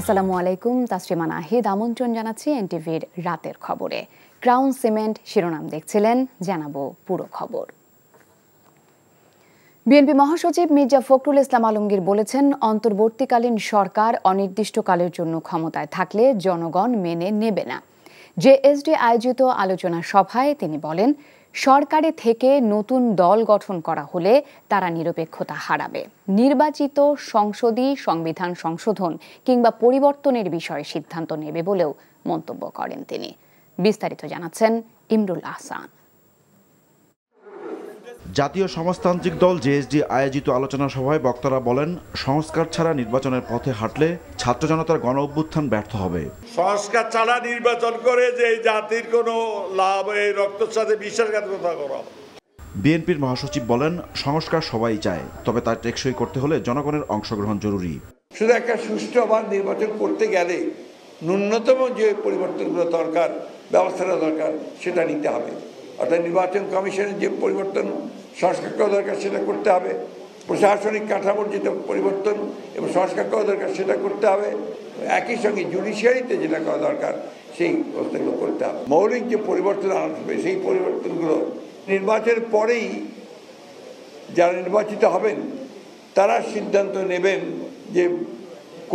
আসসালামু আলাইকুম তাসরিমান আহিদ আমন্ত্রণ জানাচ্ছি এনটিভির রাতের খবরে ক্রাউন সিমেন্ট শিরোনাম দেখছিলেন জানাবো পুরো খবর বিএনপি মহাসচিব মির্জা ফখরুল ইসলাম আলমগীর বলেছেন অন্তর্বর্তীকালীন সরকার অনির্দিষ্টকালের জন্য ক্ষমতায় থাকলে জনগণ মেনে নেবে না জেএসডি আয়োজিত আলোচনা সভায় তিনি বলেন সরকারে থেকে নতুন দল গঠন করা হলে তারা নিরপেক্ষতা হারাবে নির্বাচিত সংসদী সংবিধান সংশোধন কিংবা পরিবর্তনের বিষয়ে সিদ্ধান্ত নেবে বলেও মন্তব্য করেন তিনি বিস্তারিত জানাচ্ছেন ইমরুল আহসান জাতীয় সমাজতান্ত্রিক দল জেএসডি আয়োজিত আলোচনা সভায় বক্তারা বলেন সংস্কার ছাড়া নির্বাচনের পথে হাঁটলে ছাত্র জনতার গণ অভ্যুত্থান ব্যর্থ হবে সংস্কার ছাড়া নির্বাচন করে যে জাতির কোনো লাভ এই রক্তের সাথে বিশ্বাসঘাতকতা করা বিএনপির মহাসচিব বলেন সংস্কার সবাই চায় তবে তার টেকসই করতে হলে জনগণের অংশগ্রহণ জরুরি শুধু একটা সুষ্ঠু আবার নির্বাচন করতে গেলে ন্যূনতম যে পরিবর্তনগুলো দরকার ব্যবস্থাটা দরকার সেটা নিতে হবে অর্থাৎ নির্বাচন কমিশনের যে পরিবর্তন সংস্কার করা দরকার সেটা করতে হবে প্রশাসনিক কাঠামোর যেটা পরিবর্তন এবং সংস্কার করা দরকার সেটা করতে হবে একই সঙ্গে জুডিশিয়ারিতে যেটা করা দরকার সেই ব্যবস্থাগুলো করতে হবে মৌলিক যে পরিবর্তন আনা হবে সেই পরিবর্তনগুলো নির্বাচনের পরেই যারা নির্বাচিত হবেন তারা সিদ্ধান্ত নেবেন যে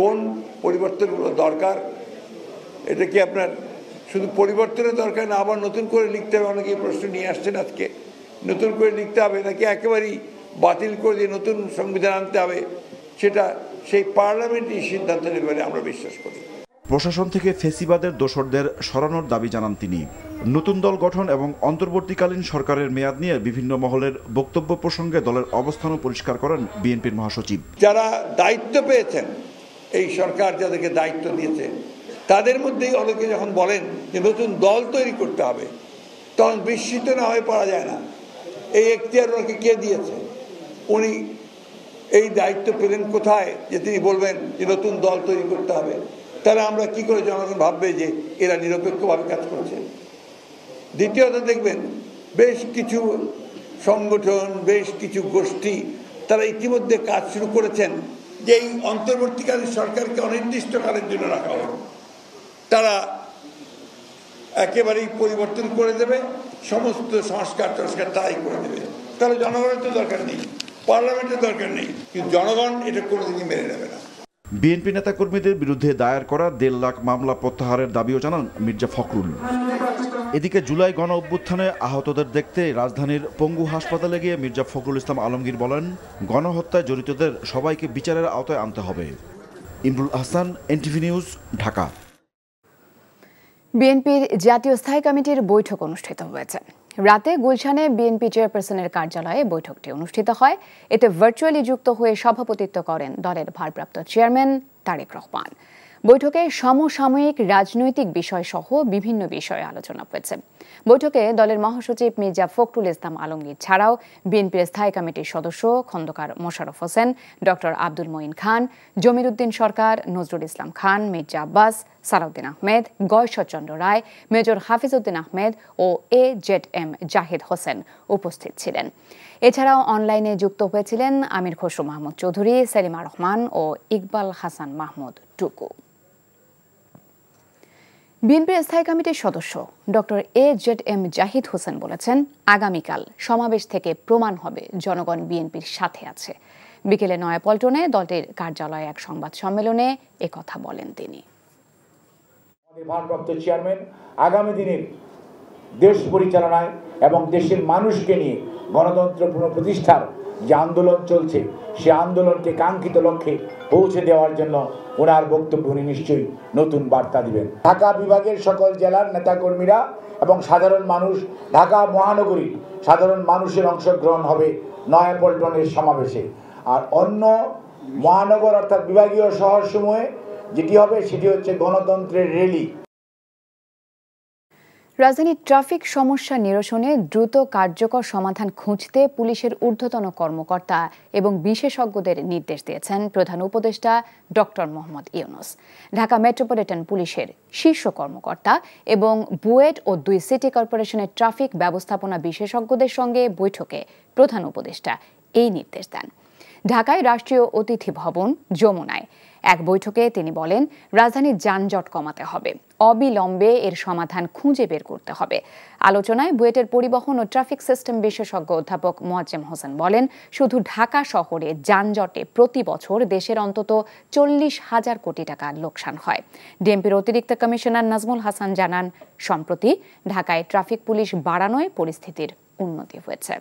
কোন পরিবর্তনগুলো দরকার এটা কি আপনার শুধু পরিবর্তনের দরকার না আবার নতুন করে লিখতে হবে অনেকে প্রশ্ন নিয়ে আসছেন আজকে নতুন করে লিখতে হবে নাকি একেবারেই বাতিল করে দিয়ে নতুন সংবিধান আনতে হবে সেটা সেই পার্লামেন্টই সিদ্ধান্ত নেবে আমরা বিশ্বাস করি প্রশাসন থেকে ফেসিবাদের দোসরদের সরানোর দাবি জানান তিনি নতুন দল গঠন এবং অন্তর্বর্তীকালীন সরকারের মেয়াদ নিয়ে বিভিন্ন মহলের বক্তব্য প্রসঙ্গে দলের অবস্থানও পরিষ্কার করেন বিএনপির মহাসচিব যারা দায়িত্ব পেয়েছেন এই সরকার যাদেরকে দায়িত্ব দিয়েছে তাদের মধ্যেই অনেকে যখন বলেন যে নতুন দল তৈরি করতে হবে তখন বিস্মিত না হয়ে পারা যায় না এই এখতিয়ার ওনাকে কে দিয়েছে উনি এই দায়িত্ব পেলেন কোথায় যে তিনি বলবেন যে নতুন দল তৈরি করতে হবে তাহলে আমরা কি করে জনগণ ভাববে যে এরা নিরপেক্ষভাবে কাজ করছে দ্বিতীয়ত দেখবেন বেশ কিছু সংগঠন বেশ কিছু গোষ্ঠী তারা ইতিমধ্যে কাজ শুরু করেছেন যে এই অন্তর্বর্তীকালীন সরকারকে অনির্দিষ্টকালের জন্য রাখা হল তারা একেবারেই পরিবর্তন করে দেবে সমস্ত সংস্কার টস্কার তাই করে দেবে তাহলে জনগণের তো দরকার নেই পার্লামেন্টের দরকার নেই কিন্তু জনগণ এটা কোনোদিনই মেনে নেবে না বিএনপি নেতাকর্মীদের বিরুদ্ধে দায়ের করা দেড় লাখ মামলা প্রত্যাহারের দাবিও জানান মির্জা ফখরুল এদিকে জুলাই গণ অভ্যুত্থানে আহতদের দেখতে রাজধানীর পঙ্গু হাসপাতালে গিয়ে মির্জা ফখরুল ইসলাম আলমগীর বলেন গণহত্যায় জড়িতদের সবাইকে বিচারের আওতায় আনতে হবে ইমরুল আহসান এনটিভি নিউজ ঢাকা বিএনপির জাতীয় স্থায়ী কমিটির বৈঠক অনুষ্ঠিত হয়েছে রাতে গুলশানে বিএনপি চেয়ারপারসনের কার্যালয়ে বৈঠকটি অনুষ্ঠিত হয় এতে ভার্চুয়ালি যুক্ত হয়ে সভাপতিত্ব করেন দলের ভারপ্রাপ্ত চেয়ারম্যান তারেক রহমান বৈঠকে সমসাময়িক রাজনৈতিক বিষয় সহ বিভিন্ন বিষয়ে আলোচনা হয়েছে বৈঠকে দলের মহাসচিব মির্জা ফখরুল ইসলাম আলমগীর ছাড়াও বিএনপির স্থায়ী কমিটির সদস্য খন্দকার মোশারফ হোসেন ডক্টর আব্দুল মঈন খান জমির উদ্দিন সরকার নজরুল ইসলাম খান মির্জা আব্বাস সালাউদ্দিন আহমেদ গয়েশ্বরচন্দ্র রায় মেজর হাফিজ উদ্দিন আহমেদ ও A Z M Zahid Hossain উপস্থিত ছিলেন এছাড়াও অনলাইনে যুক্ত হয়েছিলেন আমির খসরু মাহমুদ চৌধুরী সেলিমা রহমান ও ইকবাল হাসান মাহমুদ টুকু বিএনপির স্থায়ী কমিটির সদস্য doctor A Z M Zahid Hossain বলেছেন আগামীকাল সমাবেশ থেকে প্রমাণ হবে জনগণ বিএনপির সাথে আছে বিকেলে নয়াপল্টনে দলটির কার্যালয়ে এক সংবাদ সম্মেলনে কথা বলেন তিনি ভারপ্রাপ্ত চেয়ারম্যান আগামী দিনের দেশ পরিচালনায় এবং দেশের মানুষকে নিয়ে গণতন্ত্র পুনঃপ্রতিষ্ঠার যে আন্দোলন চলছে সে আন্দোলনকে কাঙ্ক্ষিত লক্ষ্যে পৌঁছে দেওয়ার জন্য ওনার বক্তব্য উনি নিশ্চয়ই নতুন বার্তা দিবেন ঢাকা বিভাগের সকল জেলার নেতাকর্মীরা এবং সাধারণ মানুষ ঢাকা মহানগরী সাধারণ মানুষের অংশগ্রহণ হবে নয়াপল্টনের সমাবেশে আর অন্য মহানগর অর্থাৎ বিভাগীয় শহরসমূহে যেটি হবে সেটি হচ্ছে গণতন্ত্রের র্যালি রাজধানীর ট্রাফিক সমস্যা নিরসনে দ্রুত কার্যকর সমাধান খুঁজতে পুলিশের ঊর্ধ্বতন কর্মকর্তা এবং বিশেষজ্ঞদের নির্দেশ দিয়েছেন প্রধান উপদেষ্টা ডক্টর মোহাম্মদ ইউনুস ঢাকা মেট্রোপলিটন পুলিশের শীর্ষ কর্মকর্তা এবং বুয়েট ও দুই সিটি কর্পোরেশনের ট্রাফিক ব্যবস্থাপনা বিশেষজ্ঞদের সঙ্গে বৈঠকে প্রধান উপদেষ্টা এই নির্দেশ দেন ঢাকায় রাষ্ট্রীয় অতিথি ভবন যমুনায় এক বৈঠকে তিনি বলেন রাজধানীর যানজট কমাতে হবে অবিলম্বে এর সমাধান খুঁজে বের করতে হবে আলোচনায় বুয়েটের পরিবহন ও ট্রাফিক সিস্টেম বিশেষজ্ঞ অধ্যাপক মোয়াজ্জেম হোসেন বলেন শুধু ঢাকা শহরে যানজটে প্রতি বছর দেশের অন্তত চল্লিশ হাজার কোটি টাকা লোকসান হয় ডিএমপির অতিরিক্ত কমিশনার নাজমুল হাসান জানান সম্প্রতি ঢাকায় ট্রাফিক পুলিশ বাড়ানোয় পরিস্থিতির উন্নতি হয়েছে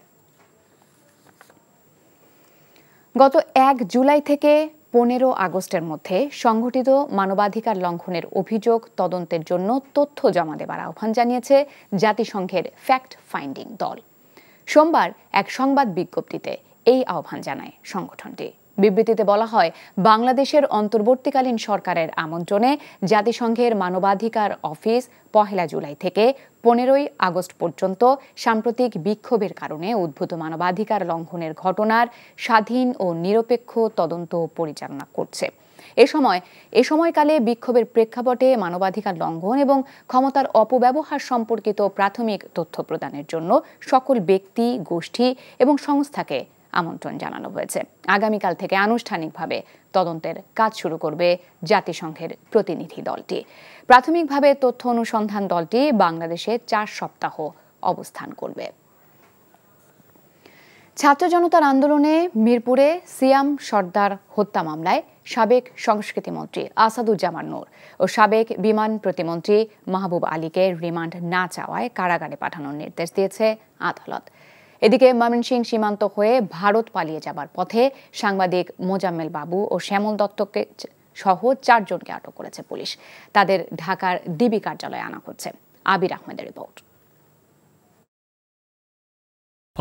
গত এক জুলাই থেকে পনেরো আগস্টের মধ্যে সংঘটিত মানবাধিকার লঙ্ঘনের অভিযোগ তদন্তের জন্য তথ্য জমা দেবার আহ্বান জানিয়েছে জাতিসংঘের ফ্যাক্ট ফাইন্ডিং দল সোমবার এক সংবাদ বিজ্ঞপ্তিতে এই আহ্বান জানায় সংগঠনটি বিবৃতিতে বলা হয় বাংলাদেশের অন্তর্বর্তীকালীন সরকারের আমন্ত্রণে জাতিসংঘের মানবাধিকার অফিস পহেলা জুলাই থেকে পনেরোই আগস্ট পর্যন্ত সাম্প্রতিক বিক্ষোভের কারণে উদ্ভূত মানবাধিকার লঙ্ঘনের ঘটনার স্বাধীন ও নিরপেক্ষ তদন্ত পরিচালনা করছে এ সময় এ সময়কালে বিক্ষোভের প্রেক্ষাপটে মানবাধিকার লঙ্ঘন এবং ক্ষমতার অপব্যবহার সম্পর্কিত প্রাথমিক তথ্য প্রদানের জন্য সকল ব্যক্তি গোষ্ঠী এবং সংস্থাকে আমন্ত্রণ জানানো হয়েছে আগামীকাল থেকে আনুষ্ঠানিকভাবে তদন্তের কাজ শুরু করবে জাতিসংঘের প্রতিনিধি দলটি প্রাথমিকভাবে তথ্য অনুসন্ধান দলটি বাংলাদেশে চার সপ্তাহ অবস্থান করবে ছাত্র জনতার আন্দোলনে মিরপুরে সিয়াম সর্দার হত্যা মামলায় সাবেক সংস্কৃতি মন্ত্রী আসাদুজ্জামান নূর ও সাবেক বিমান প্রতিমন্ত্রী মাহবুব আলীকে রিমান্ড না চাওয়ায় কারাগারে পাঠানোর নির্দেশ দিয়েছে আদালত এদিকে ময়মনসিং সীমান্ত হয়ে ভারত পালিয়ে যাবার পথে সাংবাদিক মোজাম্মেল বাবু ও শ্যামল দত্তকে সহ চারজনকে আটক করেছে পুলিশ তাদের ঢাকার ডিবি কার্যালয়ে আনা হচ্ছে আবির আহমেদের রিপোর্ট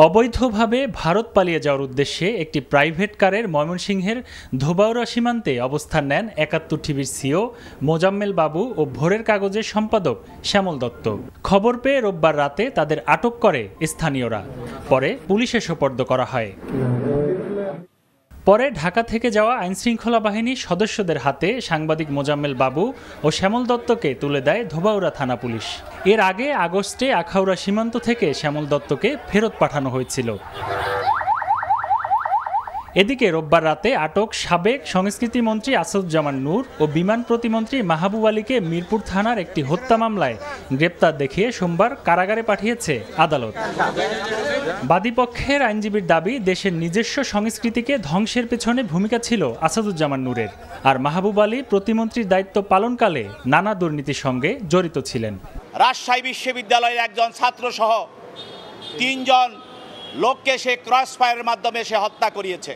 অবৈধভাবে ভারত পালিয়ে যাওয়ার উদ্দেশ্যে একটি প্রাইভেট কারের ময়মনসিংহের ধোবাউরা সীমান্তে অবস্থান নেন একাত্তর টিভির সিও মোজাম্মেল বাবু ও ভোরের কাগজের সম্পাদক শ্যামল দত্ত খবর পেয়ে রোববার রাতে তাদের আটক করে স্থানীয়রা পরে পুলিশে সোপর্দ করা হয় পরে ঢাকা থেকে যাওয়া আইনশৃঙ্খলা বাহিনীর সদস্যদের হাতে সাংবাদিক মোজাম্মেল বাবু ও শ্যামল দত্তকে তুলে দেয় ধোবাউড়া থানা পুলিশ এর আগে আগস্টে আখাউড়া সীমান্ত থেকে শ্যামল দত্তকে ফেরত পাঠানো হয়েছিল এদিকে রোববার রাতে আটক সাবেক সংস্কৃতি মন্ত্রী আসুজ্জামান নূর ও বিমান প্রতিমন্ত্রী মাহবুব আলীকে মিরপুর থানার একটি হত্যা মামলায় গ্রেপ্তার দেখিয়ে সোমবার কারাগারে পাঠিয়েছে আদালত বাদীপক্ষের আইনজীবীর দাবি দেশের নিজস্ব সংস্কৃতিকে ধ্বংসের পেছনে ভূমিকা ছিল আসাদুজ্জামান নূরের আর মাহবুব আলী প্রতিমন্ত্রীর দায়িত্ব পালনকালে নানা দুর্নীতির সঙ্গে জড়িত ছিলেন রাজশাহী বিশ্ববিদ্যালয়ের একজন ছাত্র সহ তিনজন লোককে সে ক্রস ফায়ারের মাধ্যমে সে হত্যা করিয়েছে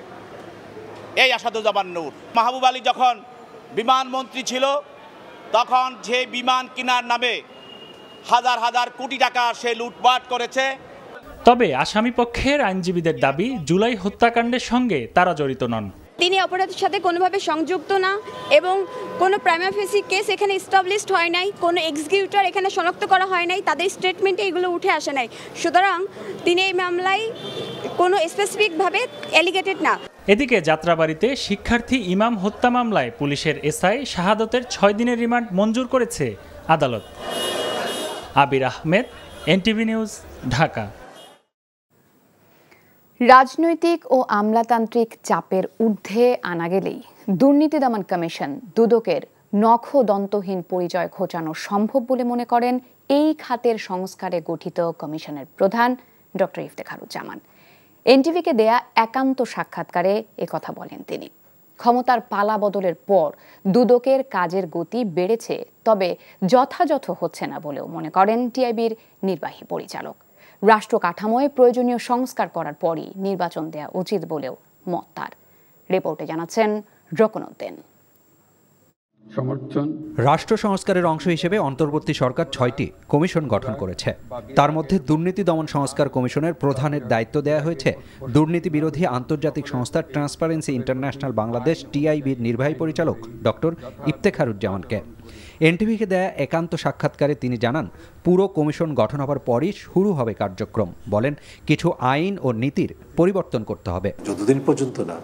এই আসাদুজ্জামান নূর মাহবুব আলী যখন বিমানমন্ত্রী ছিল তখন যে বিমান কিনার নামে হাজার হাজার কোটি টাকা সে লুটপাট করেছে তবে আসামি পক্ষের আইনজীবীদের দাবি জুলাই হত্যাকাণ্ডের সঙ্গে তারা জড়িত নন তিনি অপরাধের সাথে কোনোভাবে সংযুক্ত না এবং কোনো প্রাইমাফেসি কেস এখানে স্টাবলিশড হয় নাই কোনো এক্সিকিউটার এখানে শনাক্ত করা হয় নাই তাদের স্টেটমেন্টে এগুলো উঠে আসে নাই সুতরাং তিনি এই মামলায় কোনো স্পেসিফিকভাবে অ্যালিগেটেড না এদিকে যাত্রাবাড়িতে শিক্ষার্থী ইমাম হত্যা মামলায় পুলিশের এসআই শাহাদতের ছয় দিনের রিমান্ড মঞ্জুর করেছে আদালত আবির আহমেদ এনটিভি নিউজ ঢাকা রাজনৈতিক ও আমলাতান্ত্রিক চাপের ঊর্ধ্বে আনা গেলেই দুর্নীতি দমন কমিশন দুদকের দন্তহীন পরিচয় ঘোচানো সম্ভব বলে মনে করেন এই খাতের সংস্কারে গঠিত কমিশনের প্রধান ডক্টর ইফতেখারুজ্জামান এনটিভিকে দেয়া একান্ত সাক্ষাৎকারে কথা বলেন তিনি ক্ষমতার পালা বদলের পর দুদকের কাজের গতি বেড়েছে তবে যথাযথ হচ্ছে না বলেও মনে করেন টিআইবির নির্বাহী পরিচালক রাষ্ট্র কাঠামোয় প্রয়োজনীয় সংস্কার করার পরই নির্বাচন দেয়া উচিত বলেও মত তার রিপোর্টে জানাচ্ছেন রকনউদ্দিন রাষ্ট্র সংস্কারের অংশ হিসেবে অন্তর্বর্তী সরকার ছয়টি কমিশন গঠন করেছে তার মধ্যে দুর্নীতি দমন সংস্কার কমিশনের প্রধানের দায়িত্ব দেয়া হয়েছে দুর্নীতি বিরোধী আন্তর্জাতিক সংস্থা ট্রান্সপারেন্সি ইন্টারন্যাশনাল বাংলাদেশ টিআইবির নির্বাহী পরিচালক ডক্টর ইফতেখারুজ্জামানকে এনটিভিকে দেয়া একান্ত সাক্ষাৎকারে তিনি জানান পুরো কমিশন গঠন হবার পরই শুরু হবে কার্যক্রম বলেন কিছু আইন ও নীতির পরিবর্তন করতে হবে যতদিন পর্যন্ত না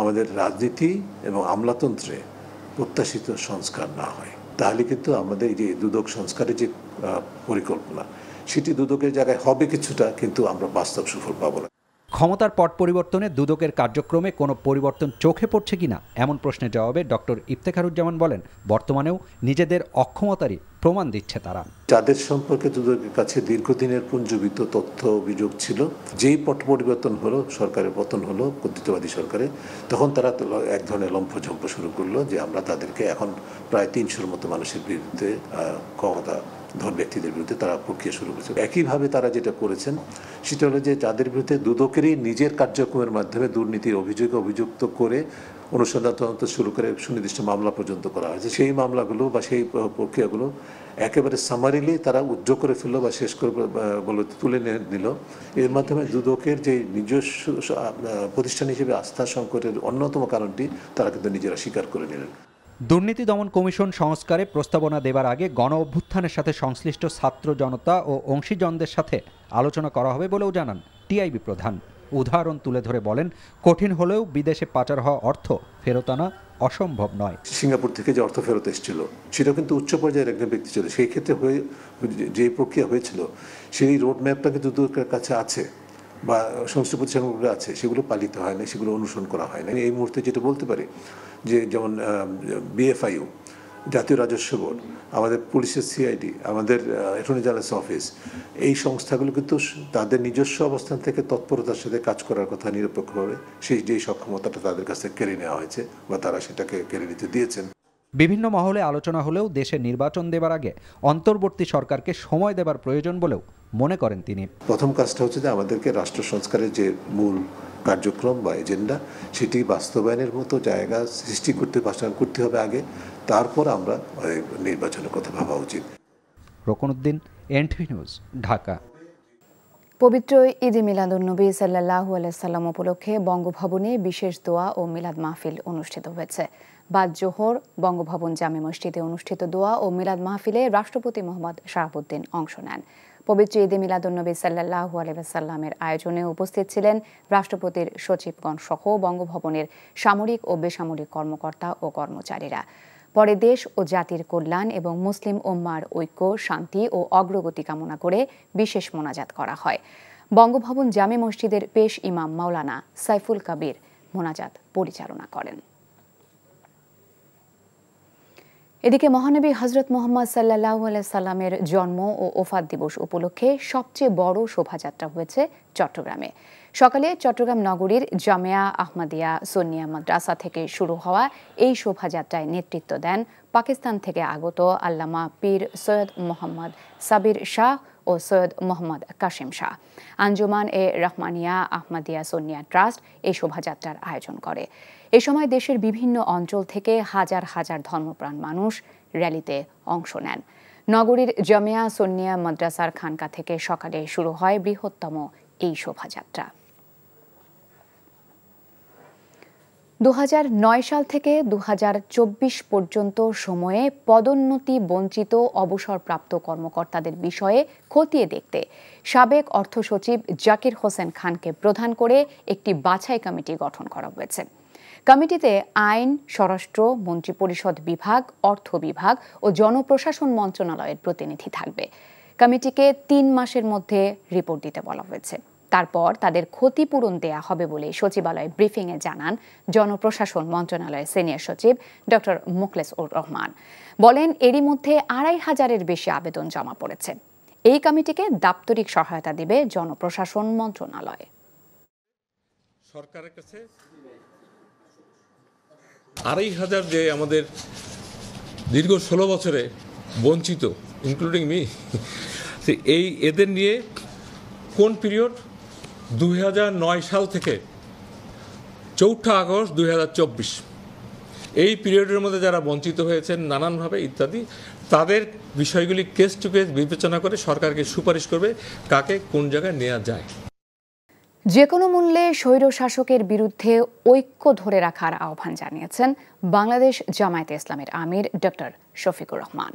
আমাদের রাজনীতি এবং আমলাতন্ত্রে প্রত্যাশিত সংস্কার না হয় তাহলে কিন্তু আমাদের যে দুদক সংস্কারের যে পরিকল্পনা সেটি দুদকের জায়গায় হবে কিছুটা কিন্তু আমরা বাস্তব সুফল পাবো না ক্ষমতার পট পরিবর্তনে দুদকের কার্যক্রমে কোনো পরিবর্তন চোখে পড়ছে কিনা এমন প্রশ্নের জবাবে ডক্টর ইফতেখারুজ্জামান বলেন বর্তমানেও নিজেদের অক্ষমতারই প্রমাণ দিচ্ছে তারা যাদের সম্পর্কে দুদকের কাছে দীর্ঘদিনের পুঞ্জীবিত তথ্য অভিযোগ ছিল যেই পট পরিবর্তন হলো সরকারের পতন হলো কর্তৃত্ববাদী সরকারে তখন তারা এক ধরনের লম্ফঝম্প শুরু করলো যে আমরা তাদেরকে এখন প্রায় তিনশোর মতো মানুষের বিরুদ্ধে ক্ষমতা ধর ব্যক্তিদের বিরুদ্ধে তারা প্রক্রিয়া শুরু করেছে একইভাবে তারা যেটা করেছেন সেটা হলো যে যাদের বিরুদ্ধে দুদকেরই নিজের কার্যক্রমের মাধ্যমে দুর্নীতির অভিযোগে অভিযুক্ত করে অনুসন্ধান তদন্ত শুরু করে সুনির্দিষ্ট মামলা পর্যন্ত করা হয়েছে সেই মামলাগুলো বা সেই প্রক্রিয়াগুলো একেবারে সামারিলি তারা উজ্জ্ব করে ফেললো বা শেষ করে বলে তুলে নিল এর মাধ্যমে দুদকের যে নিজস্ব প্রতিষ্ঠান হিসেবে আস্থা সংকটের অন্যতম কারণটি তারা কিন্তু নিজেরা স্বীকার করে নিলেন দুর্নীতি দমন কমিশন সংস্কারে প্রস্তাবনা দেবার আগে গণ অভ্যুত্থানের সাথে সংশ্লিষ্ট ছাত্র জনতা ও অংশীজনদের সাথে আলোচনা করা হবে বলেও জানান টিআইবি প্রধান উদাহরণ তুলে ধরে বলেন কঠিন হলেও বিদেশে পাচার হওয়া অর্থ ফেরত আনা অসম্ভব নয় সিঙ্গাপুর থেকে যে অর্থ ফেরত এসেছিল সেটা কিন্তু উচ্চ পর্যায়ের একজন ব্যক্তি ছিল সেই ক্ষেত্রে হয়ে যে প্রক্রিয়া হয়েছিল সেই রোড ম্যাপটা কিন্তু কাছে আছে বা সমস্ত প্রতিষ্ঠানগুলো আছে সেগুলো পালিত হয় না সেগুলো অনুসরণ করা হয় না এই মুহূর্তে যেটা বলতে পারি যে যেমন বিএফআইও জাতীয় রাজস্ব বোর্ড আমাদের পুলিশের সিআইডি আমাদের অ্যাটর্নি জেনারেলস অফিস এই সংস্থাগুলো কিন্তু তাদের নিজস্ব অবস্থান থেকে তৎপরতার সাথে কাজ করার কথা নিরপেক্ষভাবে সেই যে সক্ষমতাটা তাদের কাছ থেকে কেড়ে নেওয়া হয়েছে বা তারা সেটাকে কেড়ে নিতে দিয়েছেন বিভিন্ন মহলে আলোচনা হলেও দেশে নির্বাচন দেবার আগে অন্তর্বর্তী সরকারকে সময় দেবার প্রয়োজন বলেও মনে করেন তিনি প্রথম কাজটা হচ্ছে যে আমাদেরকে রাষ্ট্র সংস্কারের যে মূল কার্যক্রম বা এজেন্ডা সেটি বাস্তবায়নের মতো জায়গা সৃষ্টি করতে বাস্তবায়ন করতে হবে আগে তারপর আমরা নির্বাচনের কথা ভাবা উচিত রকনুদ্দিন এনটি নিউজ ঢাকা পবিত্র ঈদে মিলাদুন্নবী সাল্লাহু আলাইসাল্লাম উপলক্ষে বঙ্গভবনে বিশেষ দোয়া ও মিলাদ মাহফিল অনুষ্ঠিত হয়েছে বাদ জোহর বঙ্গভবন জামে মসজিদে অনুষ্ঠিত দোয়া ও মিলাদ মাহফিলে রাষ্ট্রপতি মোহাম্মদ শাহাবুদ্দিন অংশ নেন পবিত্র ঈদে মিলাদুন্নবী সাল্লাহ আলহামের আয়োজনে উপস্থিত ছিলেন রাষ্ট্রপতির সচিবগণ সহ বঙ্গভবনের সামরিক ও বেসামরিক কর্মকর্তা ও কর্মচারীরা পরে দেশ ও জাতির কল্যাণ এবং মুসলিম ওম্মার ঐক্য শান্তি ও অগ্রগতি কামনা করে বিশেষ মোনাজাত করা হয় বঙ্গভবন জামে মসজিদের পেশ ইমাম মাওলানা সাইফুল কাবির মোনাজাত পরিচালনা করেন এদিকে মহানবী হজরত মোহাম্মদ সাল্লাহ সাল্লামের জন্ম ও ওফাত দিবস উপলক্ষে সবচেয়ে বড় শোভাযাত্রা হয়েছে চট্টগ্রামে সকালে চট্টগ্রাম নগরীর জামেয়া আহমদিয়া সোনিয়া মাদ্রাসা থেকে শুরু হওয়া এই শোভাযাত্রায় নেতৃত্ব দেন পাকিস্তান থেকে আগত আল্লামা পীর সৈয়দ মোহাম্মদ সাবির শাহ ও সৈয়দ মোহাম্মদ কাশিম শাহ আঞ্জুমান এ রহমানিয়া আহমদিয়া সোনিয়া ট্রাস্ট এই শোভাযাত্রার আয়োজন করে এ সময় দেশের বিভিন্ন অঞ্চল থেকে হাজার হাজার ধর্মপ্রাণ মানুষ র্যালিতে অংশ নেন নগরীর জমিয়া সোনিয়া মাদ্রাসার খানকা থেকে সকালে শুরু হয় বৃহত্তম এই শোভাযাত্রা 2009 সাল থেকে দু পর্যন্ত সময়ে পদোন্নতি বঞ্চিত অবসরপ্রাপ্ত কর্মকর্তাদের বিষয়ে খতিয়ে দেখতে সাবেক অর্থ সচিব জাকির হোসেন খানকে প্রধান করে একটি বাছাই কমিটি গঠন করা হয়েছে কমিটিতে আইন স্বরাষ্ট্র মন্ত্রিপরিষদ বিভাগ অর্থ বিভাগ ও জনপ্রশাসন মন্ত্রণালয়ের প্রতিনিধি থাকবে কমিটিকে তিন মাসের মধ্যে রিপোর্ট দিতে বলা হয়েছে তারপর তাদের ক্ষতিপূরণ দেয়া হবে বলে সচিবালয়ে ব্রিফিংয়ে জানান জনপ্রশাসন মন্ত্রণালয়ের সিনিয়র সচিব ড মুকলেস উর রহমান বলেন এরই মধ্যে আড়াই হাজারের বেশি আবেদন জমা পড়েছে এই কমিটিকে দাপ্তরিক সহায়তা দেবে জনপ্রশাসন মন্ত্রণালয় সরকারের কাছে আড়াই হাজার যে আমাদের দীর্ঘ ষোলো বছরে বঞ্চিত ইনক্লুডিং মি এই এদের নিয়ে কোন পিরিয়ড সাল থেকে চৌঠা আগস্ট দুই এই পিরিয়ডের মধ্যে যারা বঞ্চিত হয়েছেন নানানভাবে ইত্যাদি তাদের বিষয়গুলি কেস টু কেস বিবেচনা করে সরকারকে সুপারিশ করবে কাকে কোন জায়গায় নেওয়া যায় যে কোনো মূল্যে স্বৈর শাসকের বিরুদ্ধে ঐক্য ধরে রাখার আহ্বান জানিয়েছেন বাংলাদেশ জামায়াতে ইসলামের আমির ডক্টর শফিকুর রহমান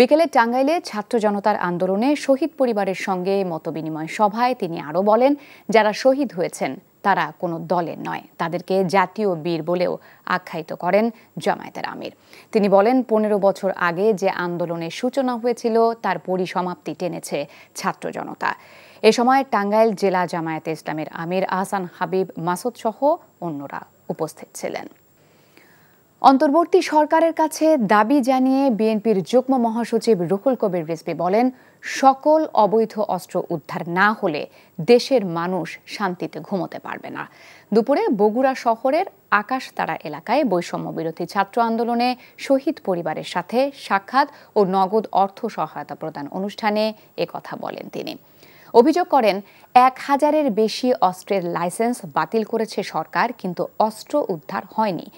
বিকেলে টাঙ্গাইলে ছাত্র জনতার আন্দোলনে শহীদ পরিবারের সঙ্গে মতবিনিময় সভায় তিনি আরও বলেন যারা শহীদ হয়েছেন তারা কোনো দলের নয় তাদেরকে জাতীয় বীর বলেও আখ্যায়িত করেন জামায়াতের আমির তিনি বলেন পনেরো বছর আগে যে আন্দোলনের সূচনা হয়েছিল তার পরিসমাপ্তি টেনেছে ছাত্র জনতা এ সময় টাঙ্গাইল জেলা জামায়াতে ইসলামের আমির আহসান হাবিব মাসুদ সহ অন্যরা উপস্থিত ছিলেন অন্তর্বর্তী সরকারের কাছে দাবি জানিয়ে বিএনপির যুগ্ম মহাসচিব রুহুল কবির রিজবি বলেন সকল অবৈধ অস্ত্র উদ্ধার না হলে দেশের মানুষ শান্তিতে ঘুমোতে পারবে না দুপুরে বগুড়া শহরের আকাশতারা এলাকায় বৈষম্য বিরোধী ছাত্র আন্দোলনে শহীদ পরিবারের সাথে সাক্ষাৎ ও নগদ অর্থ সহায়তা প্রদান অনুষ্ঠানে কথা বলেন তিনি অভিযোগ করেন এক হাজারের বেশি অস্ত্রের লাইসেন্স বাতিল করেছে সরকার কিন্তু অস্ত্র উদ্ধার হয়নি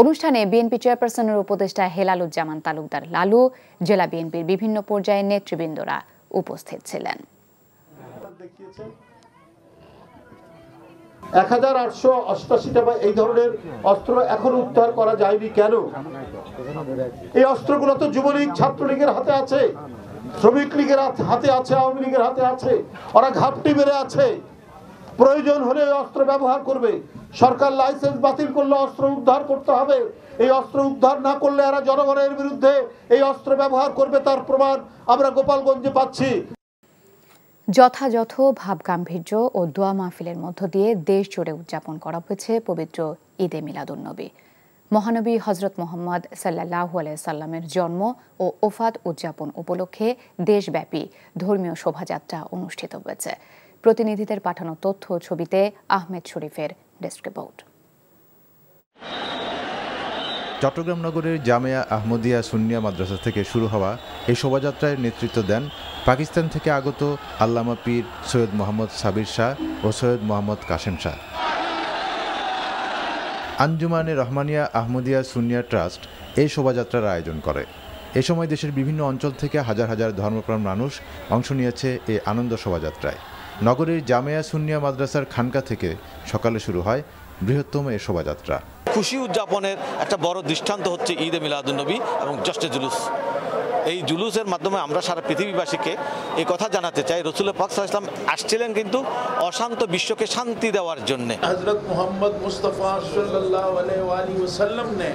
অনুষ্ঠানে বিএনপি চেয়ারপারসনের উপদেষ্টা হেলালুজ্জামান তালুকদার লালু জেলা বিএনপির বিভিন্ন পর্যায়ের নেতৃবৃন্দরা উপস্থিত ছিলেন এক হাজার আটশো অষ্টাশিটা বা এই ধরনের অস্ত্র এখন উদ্ধার করা যায়নি কেন এই অস্ত্রগুলো তো যুবলীগ ছাত্রলীগের হাতে আছে শ্রমিক লীগের হাতে আছে আওয়ামী লীগের হাতে আছে ওরা ঘাপটি মেরে আছে প্রয়োজন হলে অস্ত্র ব্যবহার করবে সরকার লাইসেন্স বাতিল করলে অস্ত্র উদ্ধার করতে হবে এই অস্ত্র উদ্ধার না করলে এরা জনগণের বিরুদ্ধে এই অস্ত্র ব্যবহার করবে তার প্রমাণ আমরা গোপালগঞ্জে পাচ্ছি যথাযথ ভাবগাম্ভীর্য ও দোয়া মাহফিলের মধ্য দিয়ে দেশ জুড়ে উদযাপন করা হয়েছে পবিত্র ঈদে মিলাদুন্নবী মহানবী হজরত মোহাম্মদ সাল্লাহ সাল্লামের জন্ম ও ওফাত উদযাপন উপলক্ষে দেশব্যাপী ধর্মীয় শোভাযাত্রা অনুষ্ঠিত হয়েছে প্রতিনিধিদের পাঠানো তথ্য ছবিতে আহমেদ শরীফের ডেস্ক রিপোর্ট চট্টগ্রাম নগরের জামিয়া আহমদিয়া সুনিয়া মাদ্রাসা থেকে শুরু হওয়া এই শোভাযাত্রায় নেতৃত্ব দেন পাকিস্তান থেকে আগত আল্লামা পীর সৈয়দ মোহাম্মদ সাবির শাহ ও সৈয়দ মোহাম্মদ কাশেম শাহ আঞ্জুমানে রহমানিয়া আহমদিয়া সুনিয়া ট্রাস্ট এই শোভাযাত্রার আয়োজন করে এ সময় দেশের বিভিন্ন অঞ্চল থেকে হাজার হাজার ধর্মপ্রাণ মানুষ অংশ নিয়েছে এই আনন্দ শোভাযাত্রায় নগরীর জামেয়া সুনিয়া মাদ্রাসার খানকা থেকে সকালে শুরু হয় বৃহত্তম এ শোভাযাত্রা খুশি উদযাপনের একটা বড় দৃষ্টান্ত হচ্ছে ঈদে নবী এবং জস্টে জুলুস এই জুলুসের মাধ্যমে আমরা সারা পৃথিবীবাসীকে এই কথা জানাতে চাই রসুল পাক ইসলাম আসছিলেন কিন্তু অশান্ত বিশ্বকে শান্তি দেওয়ার জন্য হজরত মোহাম্মদ মুস্তফা সাল্লাম নে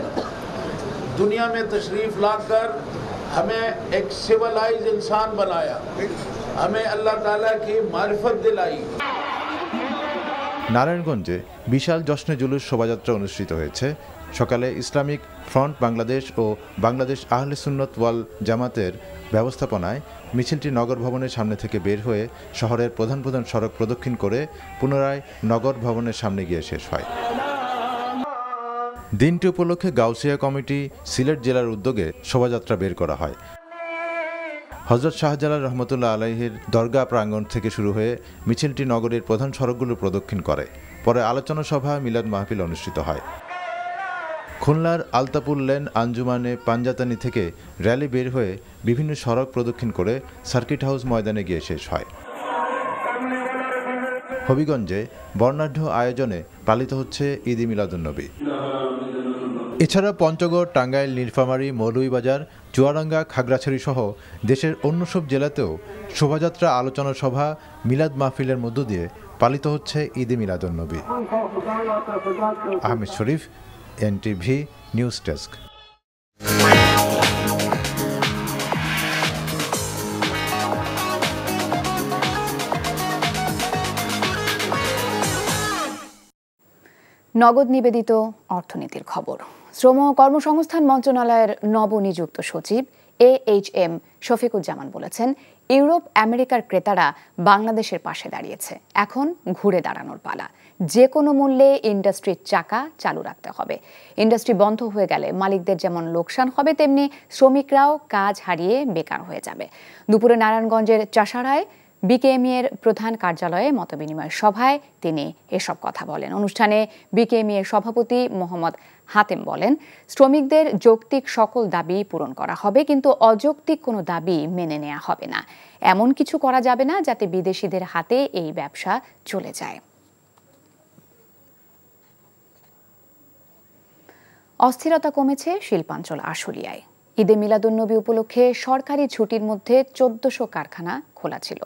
দুনিয়া মে তশরিফ কর হমে এক সিভিলাইজ ইনসান बनाया हमें अल्लाह ताला की मार्फत दिलाई নারায়ণগঞ্জে বিশাল জশ্নে জুলুস শোভাযাত্রা অনুষ্ঠিত হয়েছে সকালে ইসলামিক ফ্রন্ট বাংলাদেশ ও বাংলাদেশ আহলে সুন্নত ওয়াল জামাতের ব্যবস্থাপনায় মিছিলটি নগর ভবনের সামনে থেকে বের হয়ে শহরের প্রধান প্রধান সড়ক প্রদক্ষিণ করে পুনরায় নগর ভবনের সামনে গিয়ে শেষ হয় দিনটি উপলক্ষে গাউসিয়া কমিটি সিলেট জেলার উদ্যোগে শোভাযাত্রা বের করা হয় হজরত শাহজালাল রহমতুল্লাহ আলাইহের দরগা প্রাঙ্গণ থেকে শুরু হয়ে মিছিলটি নগরের প্রধান সড়কগুলো প্রদক্ষিণ করে পরে আলোচনা সভা মিলাদ মাহফিল অনুষ্ঠিত হয় খুলনার আলতাপুর লেন আঞ্জুমানে পাঞ্জাতানি থেকে র্যালি বের হয়ে বিভিন্ন সড়ক প্রদক্ষিণ করে সার্কিট হাউস ময়দানে গিয়ে শেষ হয় হবিগঞ্জে বর্ণাঢ্য আয়োজনে পালিত হচ্ছে ঈদ মিলাদুন্নবী এছাড়া পঞ্চগড় টাঙ্গাইল নীলফামারী মৌলভীবাজার চুয়ারাঙ্গা খাগড়াছড়ি সহ দেশের অন্য সব জেলাতেও শোভাযাত্রা আলোচনা সভা মিলাদ মাহফিলের মধ্য দিয়ে পালিত হচ্ছে Eid e Nabi Ahmed Sharif NTV news desk Nagad নিবেদিত অর্থনীতির খবর শ্রম ও কর্মসংস্থান মন্ত্রণালয়ের নবনিযুক্ত সচিব এ এইচ এম শফিকুজ্জামান বলেছেন ইউরোপ আমেরিকার ক্রেতারা বাংলাদেশের পাশে দাঁড়িয়েছে এখন ঘুরে দাঁড়ানোর পালা যে কোনো মূল্যে ইন্ডাস্ট্রির চাকা চালু রাখতে হবে ইন্ডাস্ট্রি বন্ধ হয়ে গেলে মালিকদের যেমন লোকসান হবে তেমনি শ্রমিকরাও কাজ হারিয়ে বেকার হয়ে যাবে দুপুরে নারায়ণগঞ্জের চাষাড়ায় বিকেএমই এর প্রধান কার্যালয়ে মতবিনিময় সভায় তিনি এসব কথা বলেন অনুষ্ঠানে বিকেএমই এর সভাপতি মোহাম্মদ হাতেম বলেন শ্রমিকদের যৌক্তিক সকল দাবি পূরণ করা হবে কিন্তু অযৌক্তিক কোনো দাবি মেনে নেওয়া হবে না এমন কিছু করা যাবে না যাতে বিদেশিদের হাতে এই ব্যবসা চলে যায় অস্থিরতা কমেছে শিল্পাঞ্চল আশুলিয়ায় ঈদে মিলাদুন্নবী উপলক্ষে সরকারি ছুটির মধ্যে চোদ্দশো কারখানা খোলা ছিল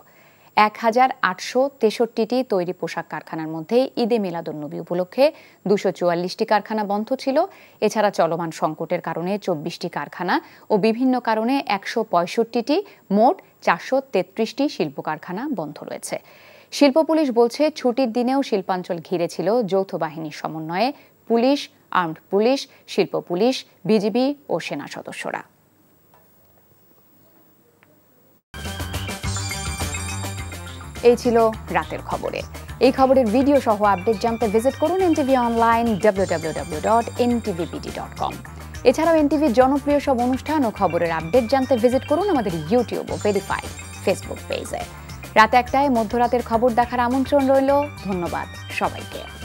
এক হাজার আটশো তেষট্টিটি তৈরি পোশাক কারখানার মধ্যে ঈদে মিলাদুন্নবী উপলক্ষে দুশো চুয়াল্লিশটি কারখানা বন্ধ ছিল এছাড়া চলমান সংকটের কারণে চব্বিশটি কারখানা ও বিভিন্ন কারণে একশো পঁয়ষট্টিটি মোট চারশো তেত্রিশটি শিল্প কারখানা বন্ধ রয়েছে শিল্প পুলিশ বলছে ছুটির দিনেও শিল্পাঞ্চল ঘিরে ছিল যৌথ বাহিনীর সমন্বয়ে পুলিশ আর্মড পুলিশ শিল্প পুলিশ বিজিবি ও সেনা সদস্যরা এই ছিল রাতের খবরে এই খবরের ভিডিও সহ আপডেট জানতে ভিজিট করুন NTV online W W W dot NTVBD dot com এছাড়াও এনটিভির জনপ্রিয় সব অনুষ্ঠান ও খবরের আপডেট জানতে ভিজিট করুন আমাদের ইউটিউব ও ভেরিফাইড ফেসবুক পেজে রাতে একটায় মধ্যরাতের খবর দেখার আমন্ত্রণ রইল ধন্যবাদ সবাইকে